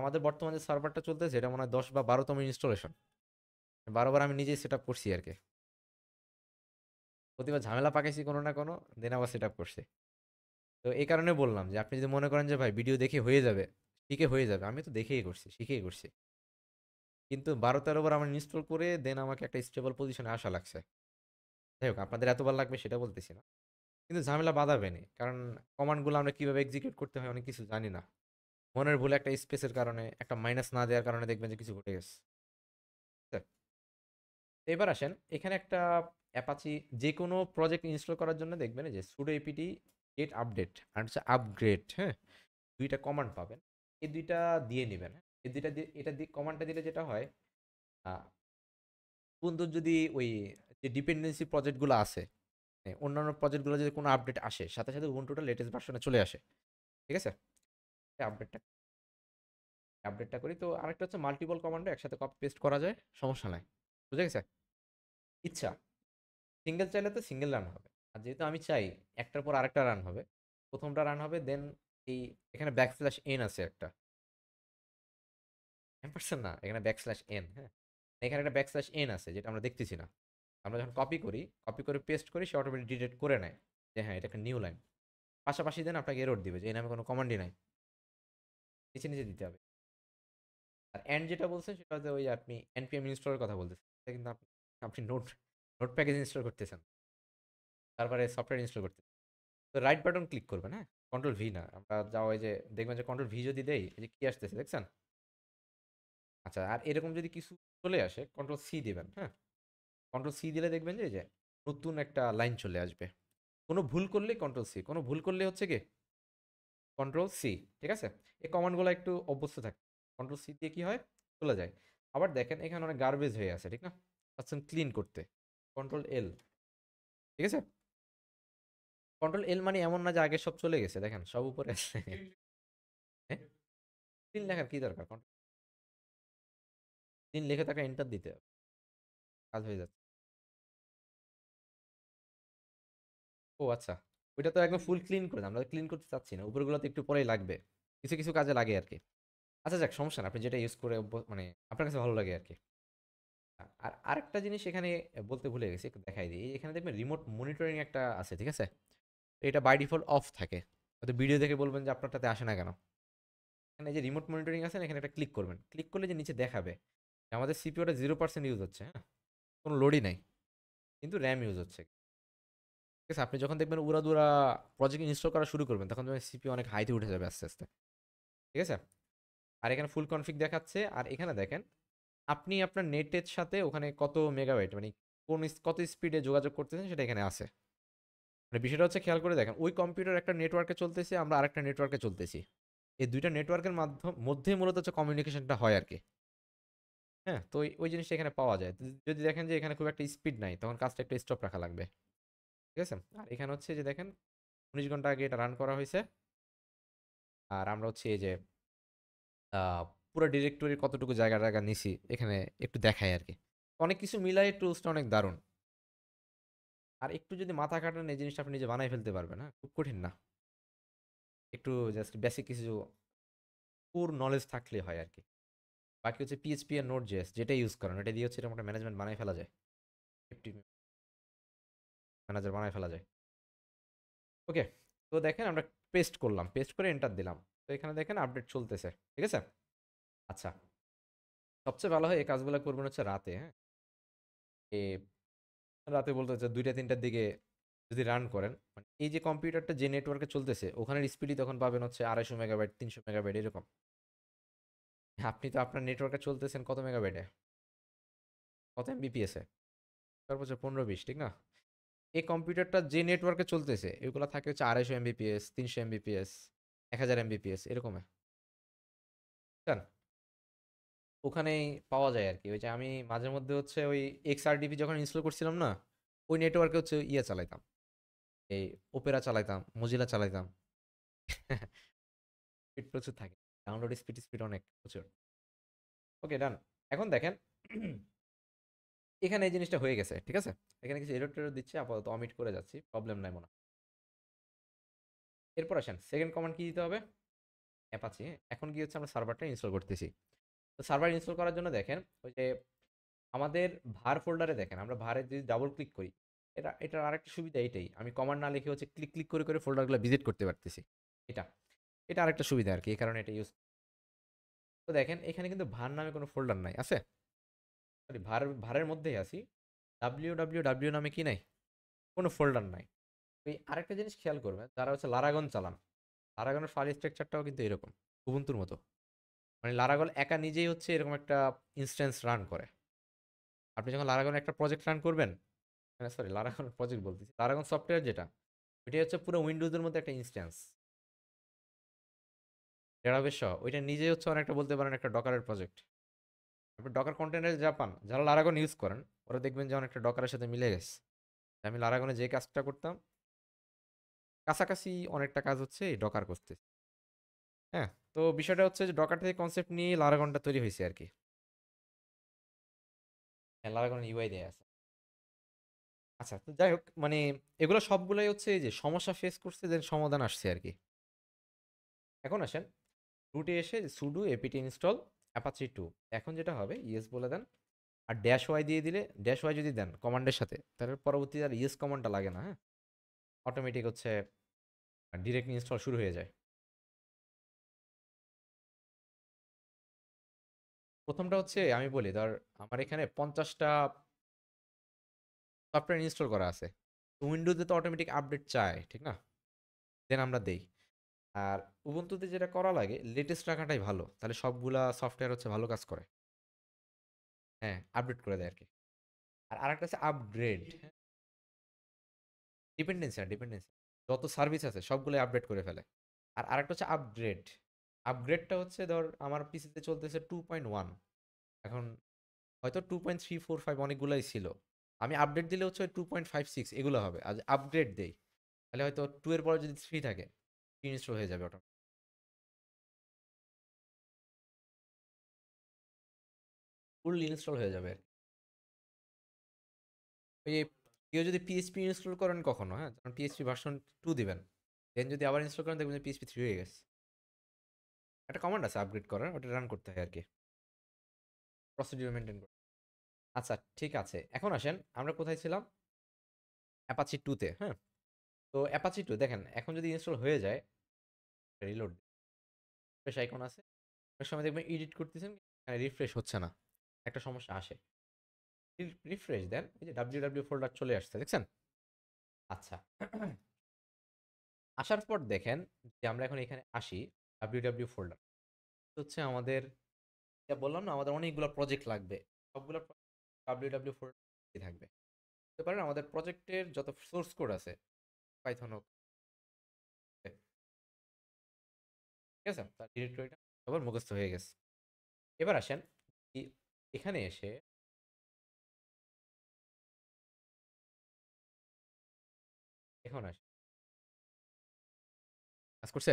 আমাদের বর্তমানে যে সার্ভারটা চলতেছে এটা মনে হয় দশ বা বারোতম ইনস্টলেশন বারোবার আমি নিজেই সেটা করছি আর কি প্রতিবার ঝামেলা পাকাইছি কোনো না কোনো দেন আবার সেট আপ করছে তো এই কারণে বললাম যে আপনি যদি মনে করেন যে ভাই ভিডিও দেখে হয়ে যাবে শিখে হয়ে যাবে আমি তো দেখেই করছি শিখেই করছি কিন্তু বারো তেরো বার আমার ইনস্টল করে দেন আমাকে একটা স্টেবল পজিশনে আসা লাগছে যাই হোক আপনাদের এতবার লাগবে সেটা বলতেছি না কিন্তু ঝামেলা বাঁধাবে না কারণ কমান্ডগুলো আমরা কীভাবে এক্সিকিউট করতে হয় অনেক কিছু জানি না মনের ভুলে একটা স্পেসের কারণে একটা মাইনাস না দেওয়ার কারণে দেখবেন যে কিছু ঘটে গেছে এবার আসেন এখানে একটা অ্যাপাচি যে কোনো প্রজেক্ট ইনস্টল করার জন্য দেখবেন যে সুডো এপিটি গেট আপডেট আর হচ্ছে আপগ্রেড হ্যাঁ দুইটা কমান্ড পাবেন এই দুইটা দিয়ে নেবেন হ্যাঁ? এই দুইটা দিয়ে এটা দিয়ে কমান্ডটা দিলে যেটা হয় বন্ধুর যদি ওই যে ডিপেন্ডেন্সি প্রজেক্টগুলো আছে অন্যান্য প্রজেক্টগুলো যদি কোনো আপডেট আসে সাথে সাথে উবুন্টুটা লেটেস্ট ভার্সনে চলে আসে ঠিক আছে আপডেটটা আপডেটটা করি তো আরেকটা হচ্ছে মাল্টিপল কমান্ডে একসাথে কপি পেস্ট করা যায় সমস্যা নাই বুঝে গেছে ইচ্ছা সিঙ্গেল চাইলে তো সিঙ্গেল রান হবে আর যেহেতু আমি চাই একটার পর আরেকটা রান হবে প্রথমটা রান হবে দেন এই এখানে ব্যাক স্ল্যাশ এন আছে একটা পারছেন না এখানে ব্যাক স্ল্যাশ এন হ্যাঁ এখানে একটা ব্যাক স্ল্যাশ এন আছে যেটা আমরা দেখতেছি না আমরা যখন কপি করি কপি করে পেস্ট করি সে অটোমেটিক ডিটেক্ট করে নেয় যে হ্যাঁ এটা একটা নিউ লাইন পাশাপাশি দেন আপনাকে এরোড দিবে যে এই নামে কোনো কমান্ডই নাই নিচে নিচে দিতে হবে আর অ্যান্ড যেটা বলছে সেটা হচ্ছে ওই আপনি এনপিএম ইনস্টলের কথা বলতেছেন কিন্তু আপনি আপনি নোট নোট প্যাকেজ ইনস্টল করতেছেন তারপরে সফটওয়্যার ইনস্টল করতেছেন তো রাইট বাটন ক্লিক করবেন হ্যাঁ কন্ট্রোল ভি না আমরা যাওয়া যে দেখবেন যে কন্ট্রোল ভি যদি দেই এই যে কী আসতেছে দেখছেন আচ্ছা আর এরকম যদি কিছু চলে আসে কন্ট্রোল সি দেবেন হ্যাঁ কন্ট্রোল সি দিলে দেখবেন যে যে নতুন একটা লাইন চলে আসবে কোনো ভুল করলে কন্ট্রোল সি কোনো ভুল করলে হচ্ছে কি কন্ট্রোল সি ঠিক আছে এই কমান্ডগুলো একটু অভ্যস্ত থাকে কন্ট্রোল সি দিয়ে কী হয় চলে যায় আবার দেখেন এখানে অনেক গার্বেজ হয়ে আছে ঠিক না পাচ্ছেন ক্লিন করতে কন্ট্রোল এল ঠিক আছে কন্ট্রোল এল মানে এমন না যে আগে সব চলে গেছে দেখেন সব উপরে আছে ক্লিন লেখার কি দরকার কন্ট্রোল ক্লিন লিখে তাকে এন্টার দিতে হবে কাজ হয়ে যাচ্ছে ও আচ্ছা ওইটা তো একদম ফুল ক্লিন করে আমরা ক্লিন করতে চাচ্ছি না উপরগুলো তো একটু পরেই লাগবে কিছু কিছু কাজে লাগে আর কি আচ্ছা যাক সমস্যা না আপনি যেটা ইউজ করে মানে আপনার কাছে ভালো লাগে আর কি আর আরেকটা জিনিস এখানে বলতে ভুলে গেছি একটু দেখাই দিই এখানে দেখবেন রিমোট মনিটরিং একটা আছে ঠিক আছে এটা বাই ডিফল্ট অফ থাকে হয়তো ভিডিও দেখে বলবেন যে আপনারটাতে আসে না কেন এখানে যে রিমোট মনিটরিং আছে এখানে একটা ক্লিক করবেন ক্লিক করলে যে নিচে দেখাবে আমাদের সিপিওটা জিরো পার্সেন্ট ইউজ হচ্ছে হ্যাঁ কোনো লোডই নাই কিন্তু র্যাম ইউজ হচ্ছে ঠিক আছে আপনি যখন দেখবেন দুরা প্রজেক্ট ইনস্টল করা শুরু করবেন তখন দেখবেন সিপি অনেক হাইতে উঠে যাবে আস্তে আস্তে ঠিক আছে আর এখানে ফুল কনফিক দেখাচ্ছে আর এখানে দেখেন আপনি আপনার নেটের সাথে ওখানে কত মেগাবাইট মানে কোন কত স্পিডে যোগাযোগ করতেছেন সেটা এখানে আছে মানে বিষয়টা হচ্ছে খেয়াল করে দেখেন ওই কম্পিউটার একটা নেটওয়ার্কে চলতেছে আমরা আরেকটা নেটওয়ার্কে চলতেছি এই দুইটা নেটওয়ার্কের মাধ্যম মধ্যে মূলত হচ্ছে কমিউনিকেশনটা হয় আর কি হ্যাঁ তো ওই জিনিসটা এখানে পাওয়া যায় যদি দেখেন যে এখানে খুব একটা স্পিড নাই তখন কাজটা একটা স্টপ রাখা লাগবে ঠিক আছে আর এখানে হচ্ছে যে দেখেন উনিশ ঘন্টা আগে এটা রান করা হয়েছে আর আমরা হচ্ছে এই যে পুরো ডিরেক্টরির কতটুকু জায়গা টায়গা নিছি এখানে একটু দেখাই আর কি অনেক কিছু মিলাই টুলসটা অনেক দারুণ আর একটু যদি মাথা কাটান এই জিনিসটা আপনি নিজে বানাই ফেলতে পারবেন না হ্যাঁ? খুব কঠিন না একটু জাস্ট বেসিক কিছু পুর নলেজ থাকলে হয় আর কি বাকি হচ্ছে পিএইচপি আর নোট জেস যেটা ইউজ করেন এটা দিয়ে হচ্ছে এটা একটা ম্যানেজমেন্ট বানাই ফেলা যায় ম্যানেজার বানাই ফেলা যায় ওকে তো দেখেন আমরা পেস্ট করলাম পেস্ট করে এন্টার দিলাম তো এখানে দেখেন আপডেট চলতেছে ঠিক আছে আচ্ছা সবচেয়ে ভালো হয় এই কাজগুলো করবেন হচ্ছে রাতে হ্যাঁ এ রাতে বলতে হচ্ছে দুইটা তিনটার দিকে যদি রান করেন মানে এই যে কম্পিউটারটা যে নেটওয়ার্কে চলতেছে ওখানের স্পিডই তখন পাবেন হচ্ছে আড়াইশো মেগাবাইট তিনশো মেগাবাইট এরকম আপনি তো আপনার নেটওয়ার্কে চলতেছেন কত মেগাবাইটে কত এম বিপিএসে তারপর পনেরো বিশ ঠিক না এই কম্পিউটারটা যে নেটওয়ার্কে চলতেছে এগুলো থাকে হচ্ছে আড়াইশো এমবিপিএস তিনশো এমবিপিএস এক হাজার এমবিপিএস এরকমে ওখানেই পাওয়া যায় আর কি ওই যে আমি মাঝে মধ্যে হচ্ছে ওই এক্সআরডিপি যখন ইনস্টল করছিলাম না ওই নেটওয়ার্কে হচ্ছে ইয়ে চালাইতাম এই ওপেরা চালাইতাম মজিলা চালাইতাম স্পিড প্রচুর থাকে ডাউনলোড স্পিড স্পিড অনেক প্রচুর ওকে ডান এখন দেখেন এখানে এই জিনিসটা হয়ে গেছে ঠিক আছে এখানে কিছু এরো টেরো দিচ্ছে আপাতত অমিট করে যাচ্ছি প্রবলেম নাই মনে এরপর আসেন সেকেন্ড কমান্ড কি দিতে হবে অ্যাপাচি এখন কি হচ্ছে আমরা সার্ভারটা ইনস্টল করতেছি তো সার্ভার ইনস্টল করার জন্য দেখেন ওই যে আমাদের ভার ফোল্ডারে দেখেন আমরা ভারে যদি ডাবল ক্লিক করি এটা এটার আরেকটা সুবিধা এটাই আমি কমান্ড না লিখে হচ্ছে ক্লিক ক্লিক করে করে ফোল্ডারগুলো ভিজিট করতে পারতেছি এটা এটা আরেকটা সুবিধা আর কি এই কারণে এটা ইউজ তো দেখেন এখানে কিন্তু ভার নামে কোনো ফোল্ডার নাই আছে সরি ভার ভারের মধ্যেই আছি ডাব্লিউ ডাব্লিউ ডাব্লিউ নামে কি নাই কোনো ফোল্ডার নাই তো আরেকটা জিনিস খেয়াল করবে যারা হচ্ছে লারাগন চালান লারাগনের ফাইল স্ট্রাকচারটাও কিন্তু এরকম উবুন্তুর মতো মানে লারাগল একা নিজেই হচ্ছে এরকম একটা ইনস্ট্যান্স রান করে আপনি যখন লারাগন একটা প্রজেক্ট রান করবেন মানে সরি লারাগন প্রজেক্ট বলতেছি লারাগন সফটওয়্যার যেটা এটাই হচ্ছে পুরো উইন্ডোজের মধ্যে একটা ইনস্ট্যান্স ডেরাবেশ সহ ওইটা নিজেই হচ্ছে অনেকটা বলতে পারেন একটা ডকারের প্রজেক্ট তারপর ডকার কন্টেন্টের জাপান যারা লারাগন ইউজ করেন ওরা দেখবেন যে অনেকটা ডকারের সাথে মিলে গেছে আমি লারাগনে যে কাজটা করতাম কাছাকাছি অনেকটা কাজ হচ্ছে এই ডকার করতে হ্যাঁ তো বিষয়টা হচ্ছে যে ডকার থেকে কনসেপ্ট নিয়ে লারাগনটা তৈরি হয়েছে আর কি লারাগন ইউআই দেয়া আছে আচ্ছা তো যাই হোক মানে এগুলো সবগুলোই হচ্ছে যে সমস্যা ফেস করছে দেন সমাধান আসছে আর কি এখন আসেন রুটে এসে sudo APT install Apache two এখন যেটা হবে ইয়েস বলে দেন আর ড্যাশ ওয়াই দিয়ে দিলে ড্যাশ ওয়াই যদি দেন কমান্ডের সাথে তাহলে পরবর্তীতে আর ইয়েস কমান্ডটা লাগে না হ্যাঁ অটোমেটিক হচ্ছে ডিরেক্ট ইনস্টল শুরু হয়ে যায় প্রথমটা হচ্ছে আমি বলি ধর আমার এখানে পঞ্চাশটা সফটওয়্যার ইনস্টল করা আছে উইন্ডোতে তো অটোমেটিক আপডেট চায় ঠিক না দেন আমরা দেই আর উবন্তুতে যেটা করা লাগে লেটেস্ট রাখাটাই ভালো তাহলে সবগুলা সফটওয়্যার হচ্ছে ভালো কাজ করে হ্যাঁ আপডেট করে দেয় আর কি আর আরেকটা আছে আপগ্রেড ডিপেন্ডেন্সি আর ডিপেন্ডেন্সি যত সার্ভিস আছে সবগুলো আপডেট করে ফেলে আর আরেকটা হচ্ছে আপগ্রেড আপগ্রেডটা হচ্ছে ধর আমার পিসিতে চলতেছে টু পয়েন্ট ওয়ান এখন হয়তো two point three four five অনেকগুলোই ছিল আমি আপডেট দিলে হচ্ছে টু পয়েন্ট ফাইভ সিক্স এগুলো হবে আর আপগ্রেড দেই তাহলে হয়তো টু এর পরে যদি থ্রি থাকে থ্রি ইনস্টল হয়ে যাবে ওটা ফুল ইনস্টল হয়ে যাবে ওই কেউ যদি পিএইচপি ইনস্টল করেন কখনো হ্যাঁ পিএসপি ভার্সন টু দিবেন দেন যদি আবার ইনস্টল করেন দেখবেন পিএসপি থ্রি হয়ে গেছে একটা কমান্ড আছে আপগ্রেড করার ওটা রান করতে হয় আর কি প্রসিডিউর মেনটেন করতে আচ্ছা ঠিক আছে এখন আসেন আমরা কোথায় ছিলাম অ্যাপাচি টুতে হ্যাঁ তো অ্যাপাচি টু দেখেন এখন যদি ইনস্টল হয়ে যায় রিলোড ফ্রেশ আইকন আছে অনেক সময় দেখবেন এডিট করতেছেন এখানে রিফ্রেশ হচ্ছে না একটা সমস্যা আসে রিফ্রেশ দেন এই যে ডাব্লিউ ডাব্লিউ ফোল্ডার চলে আসছে দেখছেন আচ্ছা আসার পর দেখেন যে আমরা এখন এখানে আসি ডাব্লিউ ডাব্লিউ ফোল্ডার হচ্ছে আমাদের যা বললাম না আমাদের অনেকগুলো প্রজেক্ট লাগবে সবগুলো ডাব্লিউ ডাব্লিউ ফোল্ডার থাকবে বুঝতে পারেন আমাদের প্রজেক্টের যত সোর্স কোড আছে পাইথন হোক ঠিক আছে তার ডিরেক্টরিটা সবার মুখস্থ হয়ে গেছে এবার আসেন এখানে এসে এখন আসেন কাজ করছে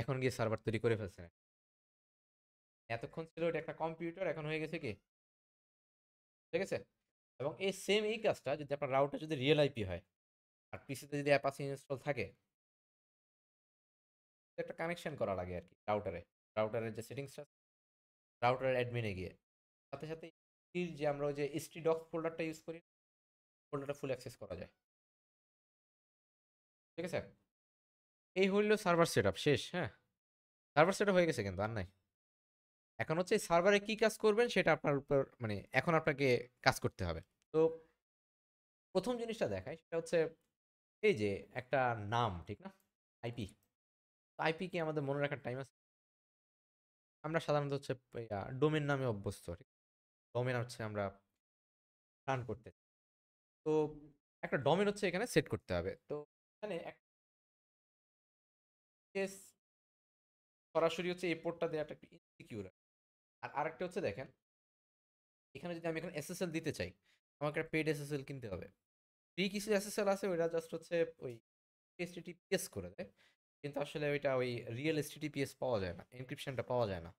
এখন গিয়ে সার্ভার তৈরি করে ফেলছে এতক্ষণ ছিল ওটা একটা কম্পিউটার এখন হয়ে গেছে কি ঠিক আছে এবং এই সেম এই কাজটা যদি আপনার রাউটার যদি রিয়েল আইপি হয় আর পিসিতে যদি অ্যাপ ইনস্টল থাকে একটা কানেকশন করা লাগে আর কি রাউটারে রাউটারের যে সেটিংসটা রাউটারের অ্যাডমিনে গিয়ে সাথে সাথে যে আমরা ওই যে এসটি ডক্স ফোল্ডারটা ইউজ করি ফোল্ডারটা ফুল অ্যাক্সেস করা যায় ঠিক আছে এই হইলো সার্ভার সেট শেষ হ্যাঁ সার্ভার সেট হয়ে গেছে কিন্তু আর নাই এখন হচ্ছে সার্ভারে কি কাজ করবেন সেটা আপনার উপর মানে এখন আপনাকে কাজ করতে হবে তো প্রথম জিনিসটা দেখায় সেটা হচ্ছে এই যে একটা নাম ঠিক না আইপি আইপি কি আমাদের মনে রাখার টাইম আছে আমরা সাধারণত হচ্ছে ডোমেন নামে অভ্যস্ত ডোমেন হচ্ছে আমরা রান করতে তো একটা ডোমেন হচ্ছে এখানে সেট করতে হবে তো এখানে কেস সরাসরি হচ্ছে এই পোর্টটা দেওয়াটা একটু ইনসিকিউর আর আরেকটা হচ্ছে দেখেন এখানে যদি আমি এখানে এসএসএল দিতে চাই আমাকে একটা পেড এল কিনতে হবে ফ্রি কিছু এস এল আছে ওইটা জাস্ট হচ্ছে ওই এসটিটিপিএস করে দেয় কিন্তু আসলে ওইটা ওই রিয়েল এস পাওয়া যায় না এনক্রিপশনটা পাওয়া যায় না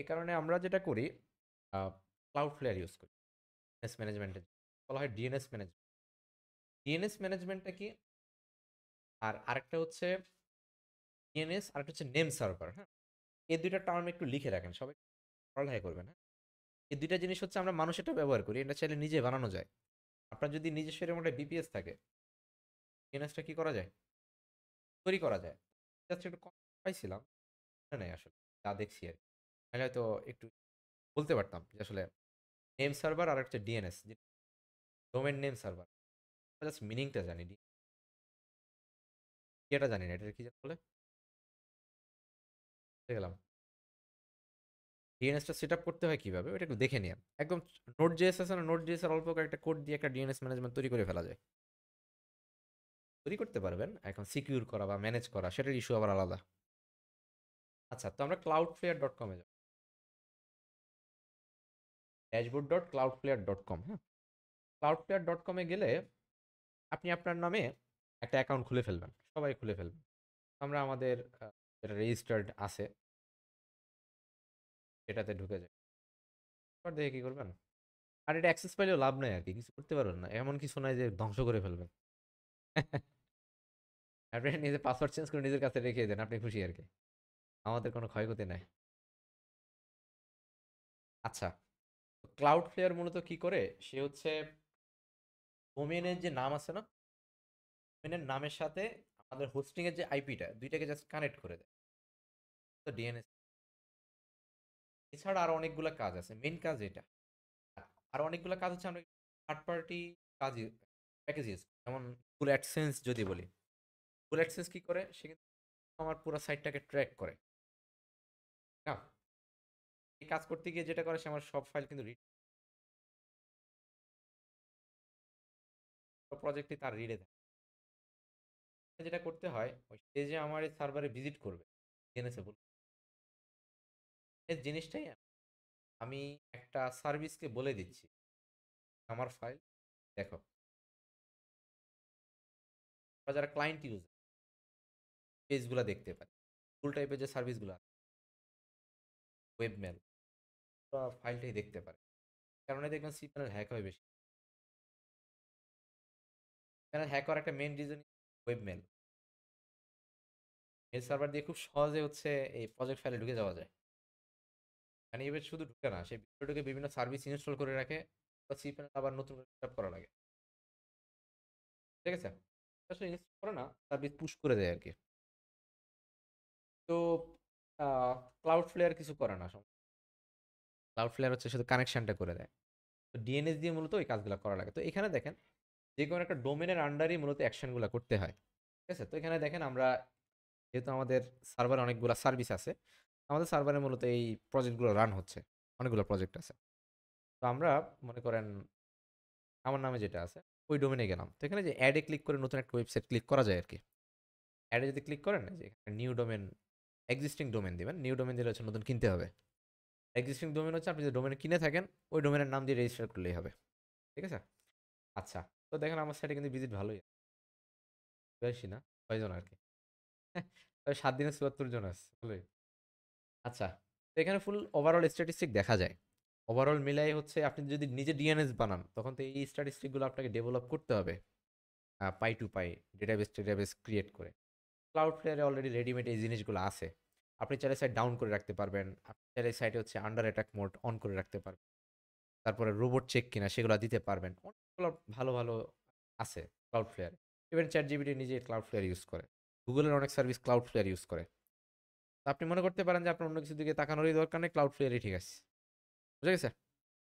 এ কারণে আমরা যেটা করি ক্লাউড ফ্লেয়ার ইউজ করি ডিএনএস ম্যানেজমেন্টের বলা হয় ডিএনএস ম্যানেজমেন্ট ডিএনএস ম্যানেজমেন্টটা কি আর আরেকটা হচ্ছে ইএনএস আর একটা হচ্ছে নেম সার্ভার হ্যাঁ এই দুইটা টার্ম একটু লিখে রাখেন সবাই পড়ালেখা করবেন হ্যাঁ এই দুইটা জিনিস হচ্ছে আমরা মানুষ এটা ব্যবহার করি এটা চাইলে নিজে বানানো যায় আপনার যদি নিজস্ব এরকম একটা বিপিএস থাকে ইএনএসটা কি করা যায় তৈরি করা যায় জাস্ট একটু কম পাইছিলাম নাই আসলে যা দেখছি আর তাহলে হয়তো একটু বলতে পারতাম যে আসলে নেম সার্ভার আর একটা DNS domain name server just মিনিংটা জানি এটা জানি না এটা কি বলে গেলাম ডিএনএসটা সেট আপ করতে হয় কীভাবে ওটা একটু দেখে নিয়ে একদম নোট জিএস আছে না নোট জিএস এর অল্প একটা কোড দিয়ে একটা ডিএনএস ম্যানেজমেন্ট তৈরি করে ফেলা যায় তৈরি করতে পারবেন এখন সিকিউর করা বা ম্যানেজ করা সেটার ইস্যু আবার আলাদা আচ্ছা তো আমরা ক্লাউড ফ্লেয়ার ডট কমে যাব dashboard dot Cloudflare dot com হ্যাঁ ক্লাউড ফ্লেয়ার ডট কমে গেলে আপনি আপনার নামে একটা অ্যাকাউন্ট খুলে ফেলবেন সবাই খুলে ফেলবেন আমরা আমাদের যেটা রেজিস্টার্ড আছে সেটাতে ঢুকে যায় এবার দেখে কী করবেন আর এটা অ্যাক্সেস পাইলেও লাভ নাই আর কি কিছু করতে পারবেন না এমন কিছু নয় যে ধ্বংস করে ফেলবেন আপনি নিজের পাসওয়ার্ড চেঞ্জ করে নিজের কাছে রেখে দেন আপনি খুশি আর কি আমাদের কোনো ক্ষয়ক্ষতি নাই আচ্ছা ক্লাউড ফ্লেয়ার মূলত কি করে সে হচ্ছে ডোমেনের যে নাম আছে না ডোমেনের নামের সাথে আমাদের হোস্টিংয়ের যে আইপিটা দুইটাকে জাস্ট কানেক্ট করে দেয় ডিএনএস এছাড়া আরও অনেকগুলো কাজ আছে মেন কাজ এটা আর অনেকগুলো কাজ হচ্ছে আমরা থার্ড পার্টি কাজ প্যাকেজ ইউজ যেমন গুগল অ্যাডসেন্স যদি বলি গুগল অ্যাডসেন্স কী করে সে আমার পুরো সাইটটাকে ট্র্যাক করে না এই কাজ করতে গিয়ে যেটা করে সে আমার সব ফাইল কিন্তু রিড প্রজেক্টে তার রিডে থাকে যেটা করতে হয় সে যে আমার এই সার্ভারে ভিজিট করবে জেনেছে বলুন এই জিনিসটাই আমি একটা সার্ভিসকে বলে দিচ্ছি আমার ফাইল দেখো যারা ক্লায়েন্ট ইউজ পেজগুলো দেখতে পারে ফুল টাইপের যে সার্ভিসগুলো আছে ওয়েবমেল বা ফাইলটাই দেখতে পারে কারণে দেখবেন সি প্যানেল হ্যাক হয় বেশি প্যানেল হ্যাক করার একটা main reason webmail mail server দিয়ে খুব সহজে হচ্ছে এই প্রজেক্ট ফাইলে ঢুকে যাওয়া যায় অ্যানিমেট শুধু ঢুকে না সেই ভিডিওটাকে বিভিন্ন সার্ভিস ইনস্টল করে রাখে বা সি প্যানেল আবার নতুন করে সেট করা লাগে ঠিক আছে আসলে ইনস্টল করে না সার্ভিস পুশ করে দেয় আর কি তো ক্লাউড ফ্লেয়ার কিছু করে না ক্লাউড ফ্লেয়ার হচ্ছে শুধু কানেকশনটা করে দেয় তো ডিএনএস দিয়ে মূলত ওই কাজগুলো করা লাগে তো এখানে দেখেন যে কোনো একটা ডোমেনের আন্ডারই মূলত অ্যাকশনগুলো করতে হয় ঠিক আছে তো এখানে দেখেন আমরা যেহেতু আমাদের সার্ভার অনেকগুলো সার্ভিস আছে আমাদের সার্ভারে মূলত এই প্রজেক্টগুলো রান হচ্ছে অনেকগুলো প্রজেক্ট আছে তো আমরা মনে করেন আমার নামে যেটা আছে ওই ডোমেনে গেলাম তো এখানে যে অ্যাডে ক্লিক করে নতুন একটা ওয়েবসাইট ক্লিক করা যায় আর কি অ্যাডে যদি ক্লিক করেন যে নিউ ডোমেন এক্সিস্টিং ডোমেন দেবেন নিউ ডোমেন দিলে হচ্ছে নতুন কিনতে হবে এক্সিস্টিং ডোমেন হচ্ছে আপনি যে ডোমেনে কিনে থাকেন ওই ডোমেনের নাম দিয়ে রেজিস্টার করলেই হবে ঠিক আছে আচ্ছা তো দেখেন আমার সাইটে কিন্তু ভিজিট ভালোই বেশি না কয়জন আর কি হ্যাঁ, সাত দিনের চুয়াত্তর জন আছে ভালোই আচ্ছা তো এখানে ফুল ওভারঅল স্ট্যাটিস্টিক দেখা যায় ওভারঅল মিলাই হচ্ছে আপনি যদি নিজে ডিএনএস বানান তখন তো এই স্ট্যাটিস্টিকগুলো আপনাকে ডেভেলপ করতে হবে পাই টু পাই ডেটাবেস ডেটাবেস ক্রিয়েট করে ক্লাউড ফ্লেয়ারে অলরেডি রেডিমেড এই জিনিসগুলো আছে আপনি চাইলে সাইড ডাউন করে রাখতে পারবেন আপনি চাইলে সাইডে হচ্ছে আন্ডার অ্যাটাক মোড অন করে রাখতে পারবেন তারপরে রোবট চেক কিনা সেগুলো দিতে পারবেন অনেকগুলো ভালো ভালো আছে Cloudflare even chat GPT নিজে ক্লাউড ফ্লেয়ার ইউজ করে গুগলের অনেক সার্ভিস ক্লাউড ফ্লেয়ার ইউজ করে আপনি মনে করতে পারেন যে আপনার অন্য কিছুর দিকে তাকানোরই দরকার নেই ক্লাউড ফ্লেয়ারই ঠিক আছে বুঝে গেছে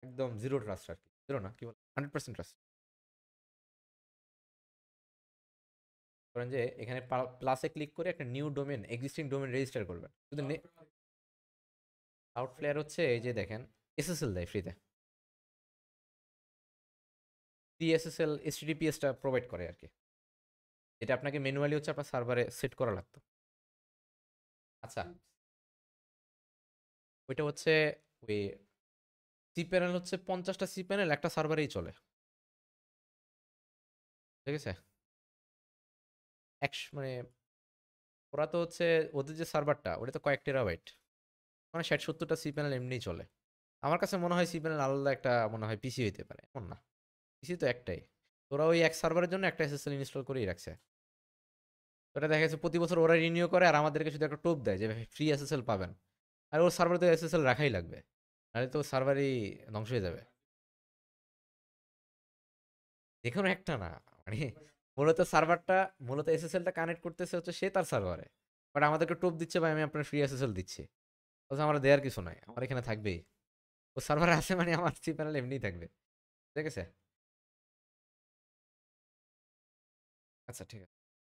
একদম জিরো ট্রাস্ট আর কি জিরো না কি বল হান্ড্রেড পার্সেন্ট ট্রাস্ট করেন যে এখানে প্লাসে ক্লিক করে একটা new domain existing domain register করবেন শুধু ক্লাউড ফ্লেয়ার হচ্ছে এই যে দেখেন এসএসএল দেয় ফ্রিতে সিএসএসএল এসটিডিপিএসটা প্রোভাইড করে আর কি এটা আপনাকে ম্যানুয়ালি হচ্ছে আপনার সার্ভারে সেট করা লাগতো আচ্ছা ওইটা হচ্ছে ওই সি প্যানেল হচ্ছে পঞ্চাশটা সি প্যানেল একটা সার্ভারেই চলে ঠিক আছে একশো মানে ওরা তো হচ্ছে ওদের যে সার্ভারটা ওটা তো কয়েক টেরাবাইট মানে ষাট সত্তরটা সি প্যানেল এমনিই চলে আমার কাছে মনে হয় সি প্যানেল আলাদা একটা মনে হয় পিসি হইতে পারে এমন না পিসি তো একটাই ওরা ওই এক সার্ভারের জন্য একটা এসএসএল ইনস্টল করেই রাখছে ওটা দেখা গেছে প্রতি বছর ওরা রিনিউ করে আর আমাদেরকে শুধু একটা টোপ দেয় যে ফ্রি এসএসএল পাবেন আর ওর সার্ভার তো এসএসএল রাখাই লাগবে নাহলে তো সার্ভারই ধ্বংস হয়ে যাবে দেখুন একটা না মানে মূলত সার্ভারটা মূলত এস এস এলটা কানেক্ট করতেছে হচ্ছে সে তার সার্ভারে বাট আমাদেরকে টোপ দিচ্ছে ভাই আমি আপনার ফ্রি এল দিচ্ছি অথচ আমার দেওয়ার কিছু নাই আমার এখানে থাকবেই ও সার্ভার আছে মানে আমার সি প্যানেল এমনিই থাকবে ঠিক আছে আচ্ছা ঠিক আছে